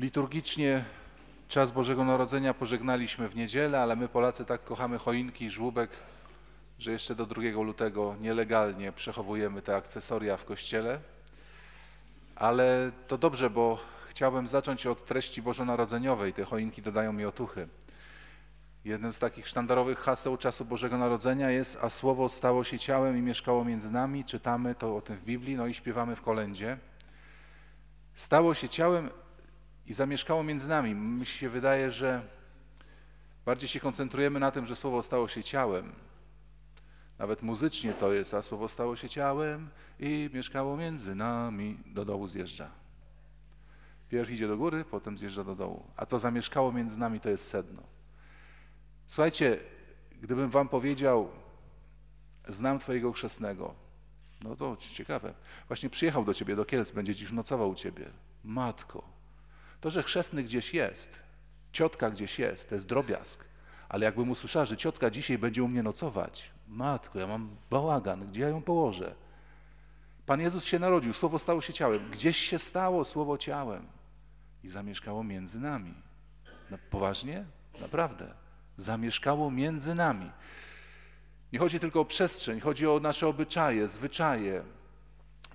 Liturgicznie czas Bożego Narodzenia pożegnaliśmy w niedzielę, ale my Polacy tak kochamy choinki i żłóbek, że jeszcze do 2 lutego nielegalnie przechowujemy te akcesoria w kościele. Ale to dobrze, bo chciałbym zacząć od treści bożonarodzeniowej. Te choinki dodają mi otuchy. Jednym z takich sztandarowych haseł czasu Bożego Narodzenia jest a słowo stało się ciałem i mieszkało między nami. Czytamy to o tym w Biblii, no i śpiewamy w kolędzie. Stało się ciałem i zamieszkało między nami. Mi się wydaje, że bardziej się koncentrujemy na tym, że słowo stało się ciałem. Nawet muzycznie to jest, a słowo stało się ciałem i mieszkało między nami, do dołu zjeżdża. Pierw idzie do góry, potem zjeżdża do dołu. A to zamieszkało między nami to jest sedno. Słuchajcie, gdybym wam powiedział, znam twojego chrzestnego, no to ciekawe. Właśnie przyjechał do ciebie do Kielc, będzie dziś nocował u ciebie. Matko, to, że chrzestny gdzieś jest, ciotka gdzieś jest, to jest drobiazg. Ale jakbym usłyszała, że ciotka dzisiaj będzie u mnie nocować, matko, ja mam bałagan, gdzie ja ją położę? Pan Jezus się narodził, słowo stało się ciałem. Gdzieś się stało słowo ciałem i zamieszkało między nami. No, poważnie? Naprawdę. Zamieszkało między nami. Nie chodzi tylko o przestrzeń, chodzi o nasze obyczaje, zwyczaje,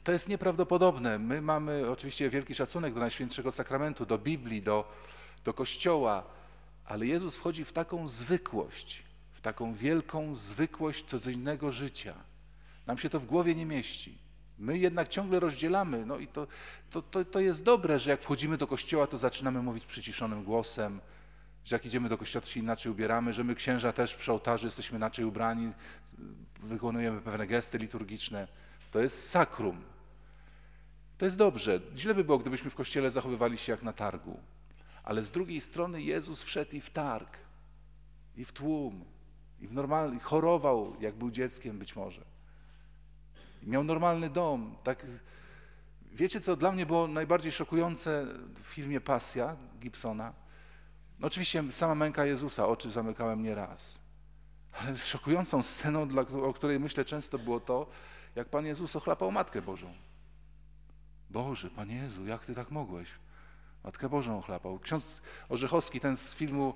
to jest nieprawdopodobne. My mamy oczywiście wielki szacunek do Najświętszego Sakramentu, do Biblii, do, do Kościoła, ale Jezus wchodzi w taką zwykłość, w taką wielką zwykłość codziennego życia. Nam się to w głowie nie mieści. My jednak ciągle rozdzielamy, no i to, to, to, to jest dobre, że jak wchodzimy do kościoła, to zaczynamy mówić przyciszonym głosem, że jak idziemy do kościoła, to się inaczej ubieramy, że my księża też przy ołtarzu jesteśmy inaczej ubrani, wykonujemy pewne gesty liturgiczne. To jest sakrum, to jest dobrze. Źle by było, gdybyśmy w kościele zachowywali się jak na targu. Ale z drugiej strony Jezus wszedł i w targ, i w tłum, i w normalny, chorował, jak był dzieckiem być może. I miał normalny dom. Tak. Wiecie, co dla mnie było najbardziej szokujące w filmie Pasja Gibsona? No oczywiście sama męka Jezusa, oczy zamykałem nie raz. Ale szokującą sceną, dla, o której myślę często, było to, jak Pan Jezus ochlapał Matkę Bożą. Boże, Panie Jezu, jak Ty tak mogłeś? Matkę Bożą ochlapał. Ksiądz Orzechowski, ten z filmu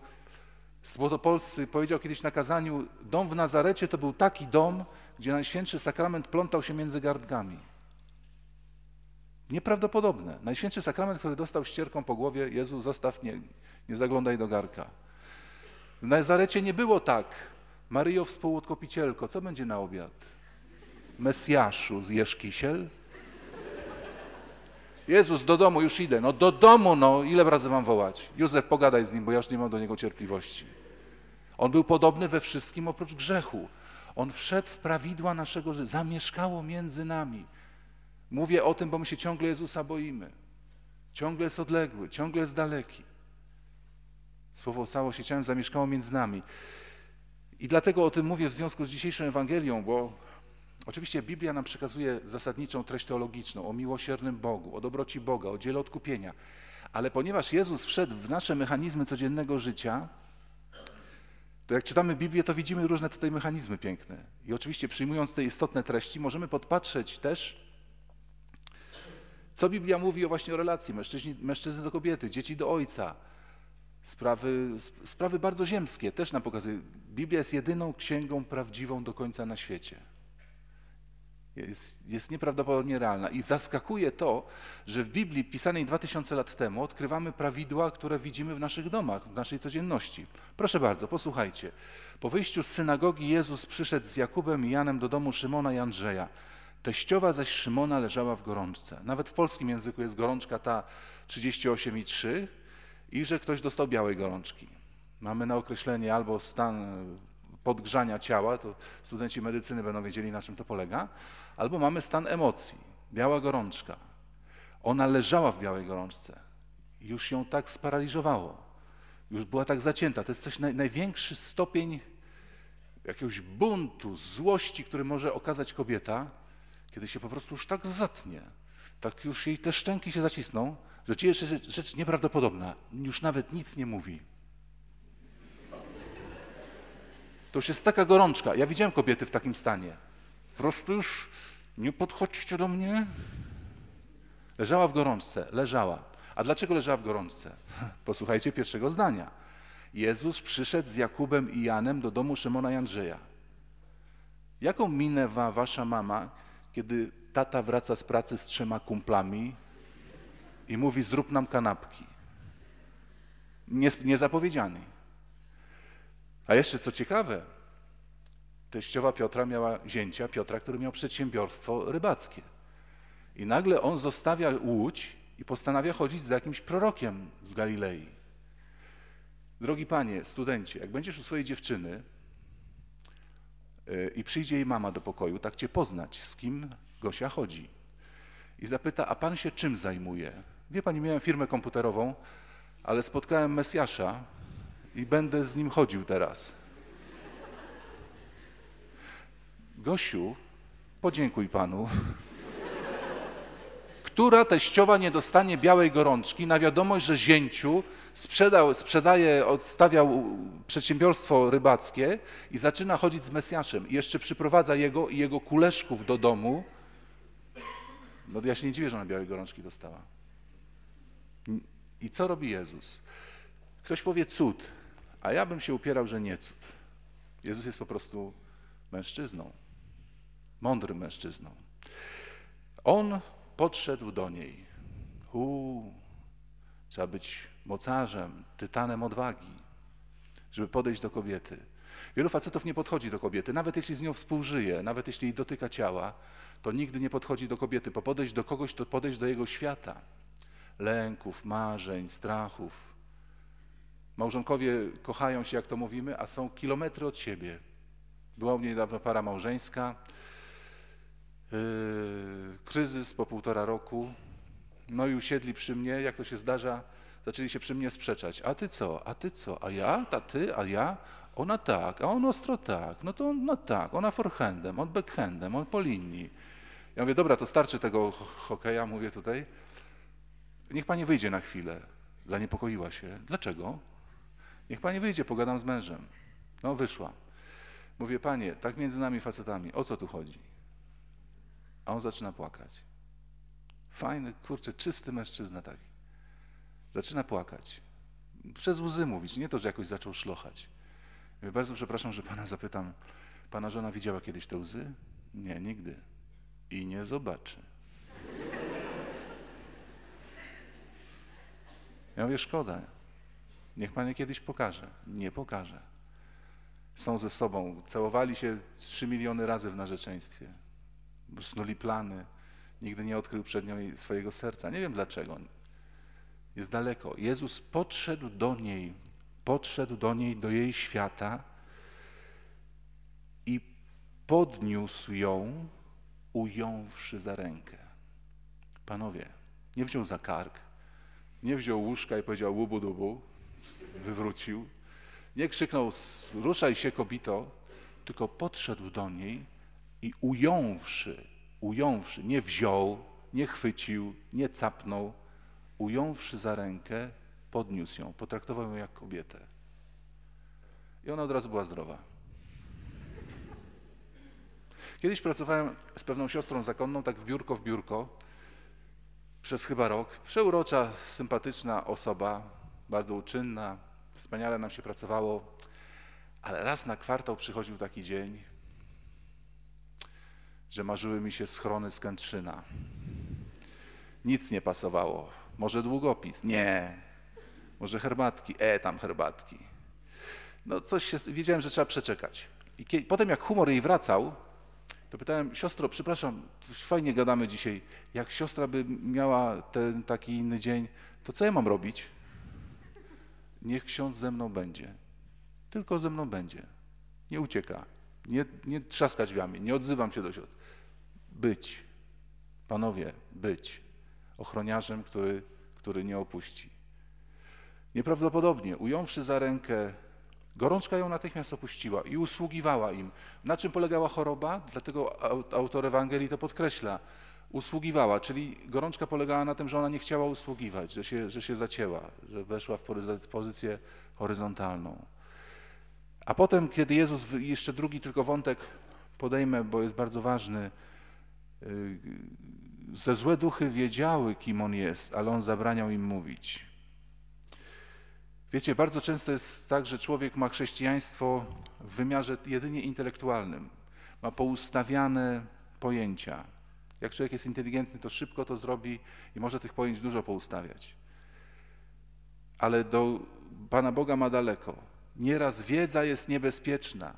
Złotopolscy, powiedział kiedyś na kazaniu, dom w Nazarecie to był taki dom, gdzie Najświętszy Sakrament plątał się między gardkami. Nieprawdopodobne. Najświętszy Sakrament, który dostał ścierką po głowie, Jezu, zostaw, nie, nie zaglądaj do garka. W Nazarecie nie było tak. Maryjo współodkopicielko, co będzie na obiad? Mesjaszu, zjesz kisiel? Jezus, do domu, już idę. No do domu, no ile razy mam wołać? Józef, pogadaj z nim, bo ja już nie mam do niego cierpliwości. On był podobny we wszystkim oprócz grzechu. On wszedł w prawidła naszego życia, zamieszkało między nami. Mówię o tym, bo my się ciągle Jezusa boimy. Ciągle jest odległy, ciągle jest daleki. Słowo stało się ciałem, zamieszkało między nami. I dlatego o tym mówię w związku z dzisiejszą Ewangelią, bo Oczywiście Biblia nam przekazuje zasadniczą treść teologiczną o miłosiernym Bogu, o dobroci Boga, o dziele odkupienia. Ale ponieważ Jezus wszedł w nasze mechanizmy codziennego życia, to jak czytamy Biblię, to widzimy różne tutaj mechanizmy piękne. I oczywiście przyjmując te istotne treści, możemy podpatrzeć też, co Biblia mówi o właśnie o relacji mężczyzny, mężczyzny do kobiety, dzieci do ojca. Sprawy, sprawy bardzo ziemskie też nam pokazuje. Biblia jest jedyną księgą prawdziwą do końca na świecie jest, jest nieprawdopodobnie realna. I zaskakuje to, że w Biblii pisanej 2000 lat temu odkrywamy prawidła, które widzimy w naszych domach, w naszej codzienności. Proszę bardzo, posłuchajcie. Po wyjściu z synagogi Jezus przyszedł z Jakubem i Janem do domu Szymona i Andrzeja. Teściowa zaś Szymona leżała w gorączce. Nawet w polskim języku jest gorączka ta 38,3 i że ktoś dostał białej gorączki. Mamy na określenie albo stan podgrzania ciała, to studenci medycyny będą wiedzieli, na czym to polega, albo mamy stan emocji, biała gorączka. Ona leżała w białej gorączce, już ją tak sparaliżowało, już była tak zacięta. To jest coś naj, największy stopień jakiegoś buntu, złości, który może okazać kobieta, kiedy się po prostu już tak zatnie, tak już jej te szczęki się zacisną, że dzieje się rzecz nieprawdopodobna, już nawet nic nie mówi. To już jest taka gorączka. Ja widziałem kobiety w takim stanie. Po prostu już nie podchodźcie do mnie. Leżała w gorączce, leżała. A dlaczego leżała w gorączce? Posłuchajcie pierwszego zdania. Jezus przyszedł z Jakubem i Janem do domu Szymona i Andrzeja. Jaką minę ma wasza mama, kiedy tata wraca z pracy z trzema kumplami i mówi zrób nam kanapki? Nies niezapowiedziany. A jeszcze co ciekawe, teściowa Piotra miała zięcia Piotra, który miał przedsiębiorstwo rybackie. I nagle on zostawia łódź i postanawia chodzić z jakimś prorokiem z Galilei. Drogi panie, studencie, jak będziesz u swojej dziewczyny y, i przyjdzie jej mama do pokoju, tak cię poznać, z kim Gosia chodzi. I zapyta, a pan się czym zajmuje? Wie pani, miałem firmę komputerową, ale spotkałem Mesjasza, i będę z nim chodził teraz. Gosiu, podziękuj panu. Która teściowa nie dostanie białej gorączki na wiadomość, że zięciu sprzedał, sprzedaje, odstawiał przedsiębiorstwo rybackie i zaczyna chodzić z Mesjaszem. I jeszcze przyprowadza jego i jego kuleszków do domu. No ja się nie dziwię, że ona białej gorączki dostała. I co robi Jezus? Ktoś powie cud, a ja bym się upierał, że nie cud. Jezus jest po prostu mężczyzną, mądrym mężczyzną. On podszedł do niej. Uuu, trzeba być mocarzem, tytanem odwagi, żeby podejść do kobiety. Wielu facetów nie podchodzi do kobiety, nawet jeśli z nią współżyje, nawet jeśli jej dotyka ciała, to nigdy nie podchodzi do kobiety. Po podejść do kogoś, to podejść do jego świata. Lęków, marzeń, strachów, Małżonkowie kochają się, jak to mówimy, a są kilometry od siebie. Była u mnie niedawno para małżeńska. Yy, kryzys po półtora roku. No i usiedli przy mnie, jak to się zdarza, zaczęli się przy mnie sprzeczać. A ty co? A ty co? A ja? A ty? A ja? Ona tak, a on ostro tak, no to on no tak, ona forehandem, on backhandem, on po linii. Ja mówię, dobra, to starczy tego hokeja, mówię tutaj. Niech pani wyjdzie na chwilę. Zaniepokoiła się. Dlaczego? Niech pani wyjdzie, pogadam z mężem. No, wyszła. Mówię, panie, tak między nami facetami, o co tu chodzi? A on zaczyna płakać. Fajny, kurczę, czysty mężczyzna taki. Zaczyna płakać. Przez łzy mówić, nie to, że jakoś zaczął szlochać. Mówię, bardzo przepraszam, że pana zapytam, pana żona widziała kiedyś te łzy? Nie, nigdy. I nie zobaczy. Ja mówię, szkoda. Niech Pan je kiedyś pokaże. Nie pokaże. Są ze sobą, całowali się trzy miliony razy w narzeczeństwie. Snuli plany. Nigdy nie odkrył przed nią swojego serca. Nie wiem dlaczego. Jest daleko. Jezus podszedł do niej, podszedł do niej, do jej świata i podniósł ją, ująwszy za rękę. Panowie, nie wziął za kark, nie wziął łóżka i powiedział łubu dubu, wywrócił. Nie krzyknął, ruszaj się kobito, tylko podszedł do niej i ująwszy, ująwszy, nie wziął, nie chwycił, nie capnął, ująwszy za rękę, podniósł ją, potraktował ją jak kobietę. I ona od razu była zdrowa. Kiedyś pracowałem z pewną siostrą zakonną, tak w biurko w biurko, przez chyba rok. Przeurocza, sympatyczna osoba, bardzo uczynna, wspaniale nam się pracowało, ale raz na kwartał przychodził taki dzień, że marzyły mi się schrony z Kętrzyna. Nic nie pasowało. Może długopis? Nie. Może herbatki? E, tam herbatki. No coś się, wiedziałem, że trzeba przeczekać. I kiedy, potem jak humor jej wracał, to pytałem, siostro, przepraszam, fajnie gadamy dzisiaj, jak siostra by miała ten taki inny dzień, to co ja mam robić? niech ksiądz ze mną będzie. Tylko ze mną będzie. Nie ucieka, nie, nie trzaska drzwiami, nie odzywam się do środka. Być, panowie, być ochroniarzem, który, który nie opuści. Nieprawdopodobnie, ująwszy za rękę, gorączka ją natychmiast opuściła i usługiwała im. Na czym polegała choroba? Dlatego autor Ewangelii to podkreśla usługiwała, czyli gorączka polegała na tym, że ona nie chciała usługiwać, że się, że się zacięła, że weszła w pozycję horyzontalną. A potem, kiedy Jezus, jeszcze drugi tylko wątek podejmę, bo jest bardzo ważny, y, ze złe duchy wiedziały, kim on jest, ale on zabraniał im mówić. Wiecie, bardzo często jest tak, że człowiek ma chrześcijaństwo w wymiarze jedynie intelektualnym. Ma poustawiane pojęcia, jak człowiek jest inteligentny, to szybko to zrobi i może tych pojęć dużo poustawiać. Ale do Pana Boga ma daleko. Nieraz wiedza jest niebezpieczna.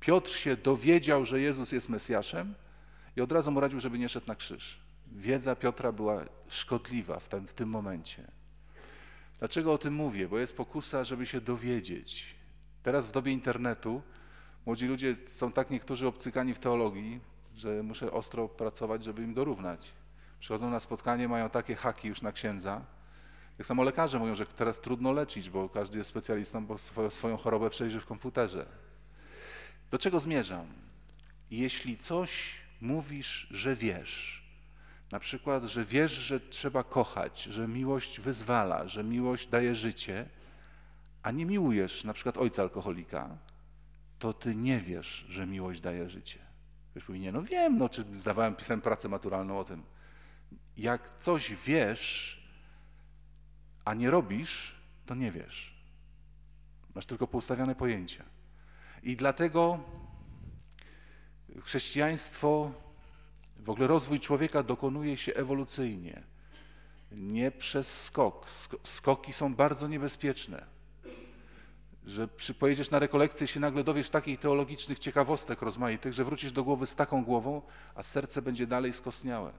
Piotr się dowiedział, że Jezus jest Mesjaszem i od razu mu radził, żeby nie szedł na krzyż. Wiedza Piotra była szkodliwa w tym, w tym momencie. Dlaczego o tym mówię? Bo jest pokusa, żeby się dowiedzieć. Teraz w dobie internetu młodzi ludzie są tak niektórzy obcykani w teologii, że muszę ostro pracować, żeby im dorównać. Przychodzą na spotkanie, mają takie haki już na księdza. Tak samo lekarze mówią, że teraz trudno leczyć, bo każdy jest specjalistą, bo swoją chorobę przejrzy w komputerze. Do czego zmierzam? Jeśli coś mówisz, że wiesz, na przykład, że wiesz, że trzeba kochać, że miłość wyzwala, że miłość daje życie, a nie miłujesz na przykład ojca alkoholika, to ty nie wiesz, że miłość daje życie. Ktoś nie, no wiem, no czy zdawałem, pisałem pracę maturalną o tym. Jak coś wiesz, a nie robisz, to nie wiesz. Masz tylko poustawiane pojęcia. I dlatego chrześcijaństwo, w ogóle rozwój człowieka dokonuje się ewolucyjnie, nie przez skok. Skoki są bardzo niebezpieczne że przy, pojedziesz na rekolekcję i się nagle dowiesz takich teologicznych ciekawostek rozmaitych, że wrócisz do głowy z taką głową, a serce będzie dalej skosniałe.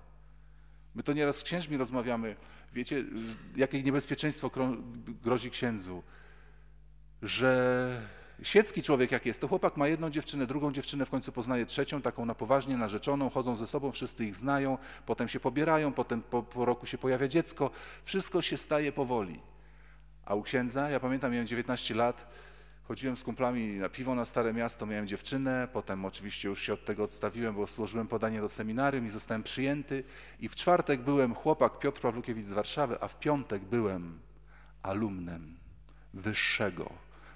My to nieraz z księżmi rozmawiamy. Wiecie, jakie niebezpieczeństwo grozi księdzu? Że świecki człowiek jak jest, to chłopak ma jedną dziewczynę, drugą dziewczynę, w końcu poznaje trzecią, taką na poważnie narzeczoną, chodzą ze sobą, wszyscy ich znają, potem się pobierają, potem po, po roku się pojawia dziecko. Wszystko się staje powoli. A u księdza, ja pamiętam, miałem 19 lat, chodziłem z kumplami na piwo na Stare Miasto, miałem dziewczynę, potem oczywiście już się od tego odstawiłem, bo złożyłem podanie do seminarium i zostałem przyjęty. I w czwartek byłem chłopak Piotr Pawlukiewicz z Warszawy, a w piątek byłem alumnem wyższego,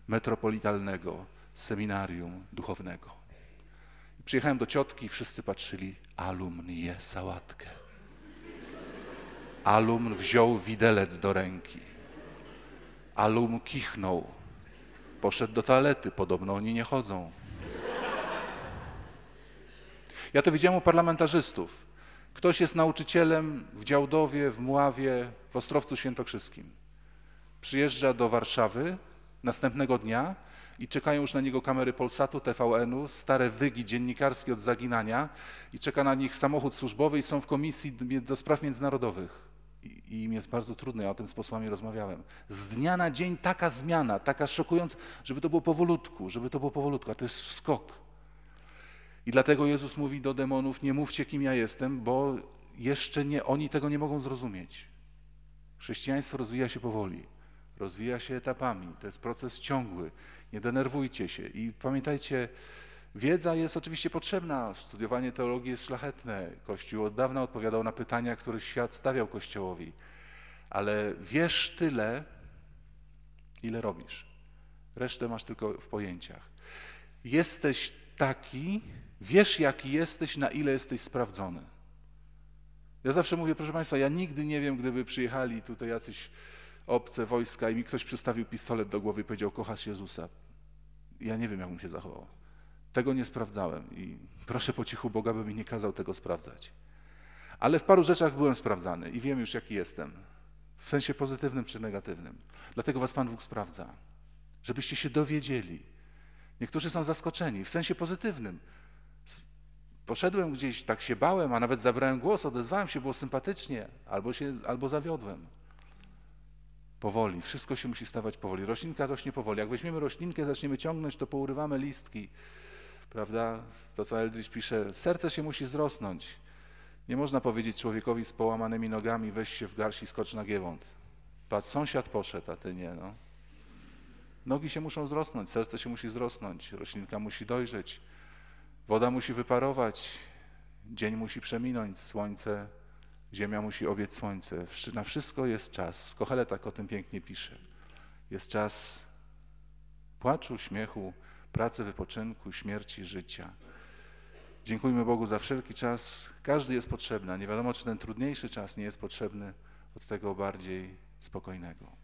metropolitalnego seminarium duchownego. przyjechałem do ciotki i wszyscy patrzyli, alumn je sałatkę. Alumn wziął widelec do ręki. Alum kichnął. Poszedł do toalety. Podobno oni nie chodzą. Ja to widziałem u parlamentarzystów. Ktoś jest nauczycielem w Działdowie, w Mławie, w Ostrowcu Świętokrzyskim. Przyjeżdża do Warszawy następnego dnia i czekają już na niego kamery Polsatu, TVN-u, stare wygi dziennikarskie od zaginania i czeka na nich samochód służbowy i są w komisji do spraw międzynarodowych i im jest bardzo trudno, ja o tym z posłami rozmawiałem. Z dnia na dzień taka zmiana, taka szokująca, żeby to było powolutku, żeby to było powolutku, a to jest skok. I dlatego Jezus mówi do demonów, nie mówcie kim ja jestem, bo jeszcze nie, oni tego nie mogą zrozumieć. Chrześcijaństwo rozwija się powoli, rozwija się etapami, to jest proces ciągły, nie denerwujcie się i pamiętajcie, Wiedza jest oczywiście potrzebna, studiowanie teologii jest szlachetne. Kościół od dawna odpowiadał na pytania, które świat stawiał Kościołowi. Ale wiesz tyle, ile robisz. Resztę masz tylko w pojęciach. Jesteś taki, wiesz jaki jesteś, na ile jesteś sprawdzony. Ja zawsze mówię, proszę Państwa, ja nigdy nie wiem, gdyby przyjechali tutaj jacyś obce wojska i mi ktoś przystawił pistolet do głowy i powiedział, kochasz Jezusa. Ja nie wiem, jak mu się zachował. Tego nie sprawdzałem i proszę po cichu Boga, by mi nie kazał tego sprawdzać. Ale w paru rzeczach byłem sprawdzany i wiem już, jaki jestem. W sensie pozytywnym czy negatywnym. Dlatego was Pan Bóg sprawdza. Żebyście się dowiedzieli. Niektórzy są zaskoczeni w sensie pozytywnym. Poszedłem gdzieś, tak się bałem, a nawet zabrałem głos, odezwałem się, było sympatycznie, albo, się, albo zawiodłem. Powoli, wszystko się musi stawać powoli. Roślinka rośnie powoli. Jak weźmiemy roślinkę, zaczniemy ciągnąć, to pourywamy listki. Prawda? To, co Eldridge pisze, serce się musi zrosnąć. Nie można powiedzieć człowiekowi z połamanymi nogami, weź się w garść i skocz na giewont. Patrz, sąsiad poszedł, a ty nie, no. Nogi się muszą zrosnąć, serce się musi zrosnąć, roślinka musi dojrzeć, woda musi wyparować, dzień musi przeminąć, słońce, ziemia musi obiec słońce. Na wszystko jest czas. Kochele tak o tym pięknie pisze. Jest czas płaczu, śmiechu, pracy, wypoczynku, śmierci, życia. Dziękujmy Bogu za wszelki czas. Każdy jest potrzebny, a nie wiadomo, czy ten trudniejszy czas nie jest potrzebny od tego bardziej spokojnego.